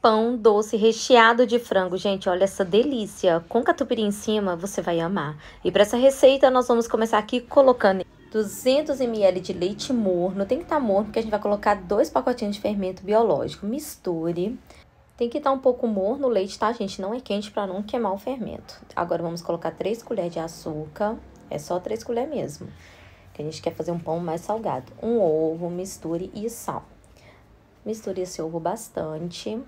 pão doce recheado de frango. Gente, olha essa delícia. Com catupiry em cima, você vai amar. E para essa receita, nós vamos começar aqui colocando 200 ml de leite morno. Tem que estar tá morno, porque a gente vai colocar dois pacotinhos de fermento biológico. Misture. Tem que estar tá um pouco morno o leite, tá, gente? Não é quente para não queimar o fermento. Agora vamos colocar 3 colheres de açúcar. É só 3 colheres mesmo. Que a gente quer fazer um pão mais salgado. Um ovo, misture e sal. Misture esse ovo bastante.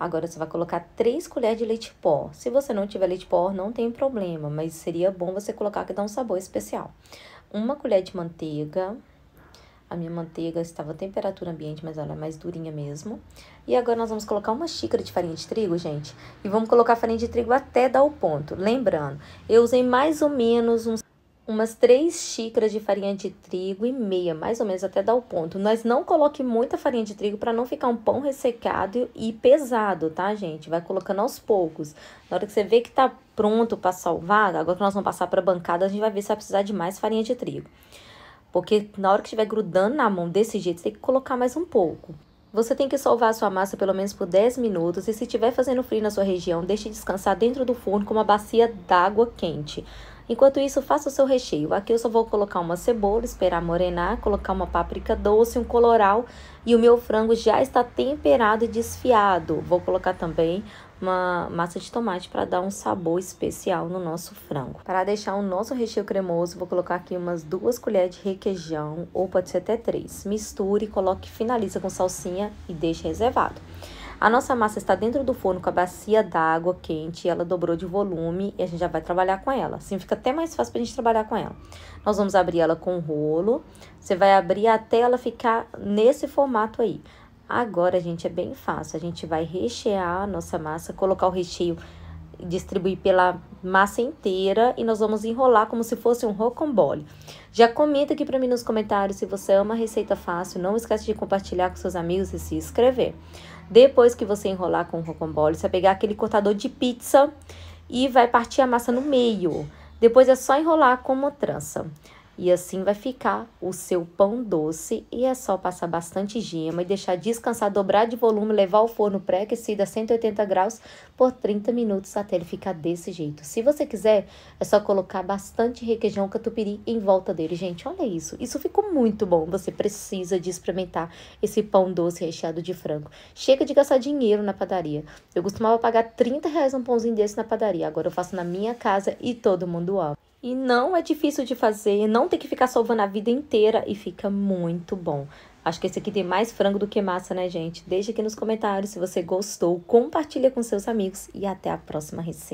Agora você vai colocar 3 colheres de leite pó. Se você não tiver leite pó, não tem problema, mas seria bom você colocar que dá um sabor especial. Uma colher de manteiga. A minha manteiga estava a temperatura ambiente, mas ela é mais durinha mesmo. E agora nós vamos colocar uma xícara de farinha de trigo, gente. E vamos colocar farinha de trigo até dar o ponto. Lembrando, eu usei mais ou menos uns umas 3 xícaras de farinha de trigo e meia, mais ou menos até dar o ponto. Mas não coloque muita farinha de trigo para não ficar um pão ressecado e pesado, tá, gente? Vai colocando aos poucos. Na hora que você vê que tá pronto para salvar, agora que nós vamos passar para bancada, a gente vai ver se vai precisar de mais farinha de trigo. Porque na hora que estiver grudando na mão desse jeito, você tem que colocar mais um pouco. Você tem que solvar a sua massa pelo menos por 10 minutos e se estiver fazendo frio na sua região, deixe descansar dentro do forno com uma bacia d'água quente. Enquanto isso, faça o seu recheio. Aqui eu só vou colocar uma cebola, esperar morenar, colocar uma páprica doce, um colorau e o meu frango já está temperado e desfiado. Vou colocar também uma massa de tomate para dar um sabor especial no nosso frango. Para deixar o nosso recheio cremoso, vou colocar aqui umas duas colheres de requeijão, ou pode ser até três. Misture, coloque, finaliza com salsinha e deixe reservado. A nossa massa está dentro do forno com a bacia d'água quente, ela dobrou de volume e a gente já vai trabalhar com ela. Assim fica até mais fácil para a gente trabalhar com ela. Nós vamos abrir ela com rolo, você vai abrir até ela ficar nesse formato aí. Agora, gente, é bem fácil. A gente vai rechear a nossa massa, colocar o recheio distribuir pela massa inteira e nós vamos enrolar como se fosse um rocambole. Já comenta aqui para mim nos comentários se você ama receita fácil, não esquece de compartilhar com seus amigos e se inscrever. Depois que você enrolar com o rocambole, você vai pegar aquele cortador de pizza e vai partir a massa no meio. Depois é só enrolar como trança. E assim vai ficar o seu pão doce e é só passar bastante gema e deixar descansar, dobrar de volume, levar ao forno pré-aquecido a 180 graus por 30 minutos até ele ficar desse jeito. Se você quiser, é só colocar bastante requeijão catupiry em volta dele. Gente, olha isso. Isso ficou muito bom. Você precisa de experimentar esse pão doce recheado de frango. Chega de gastar dinheiro na padaria. Eu costumava pagar 30 reais um pãozinho desse na padaria. Agora eu faço na minha casa e todo mundo ama. E não é difícil de fazer, não tem que ficar salvando a vida inteira e fica muito bom. Acho que esse aqui tem mais frango do que massa, né, gente? Deixa aqui nos comentários se você gostou, compartilha com seus amigos e até a próxima receita.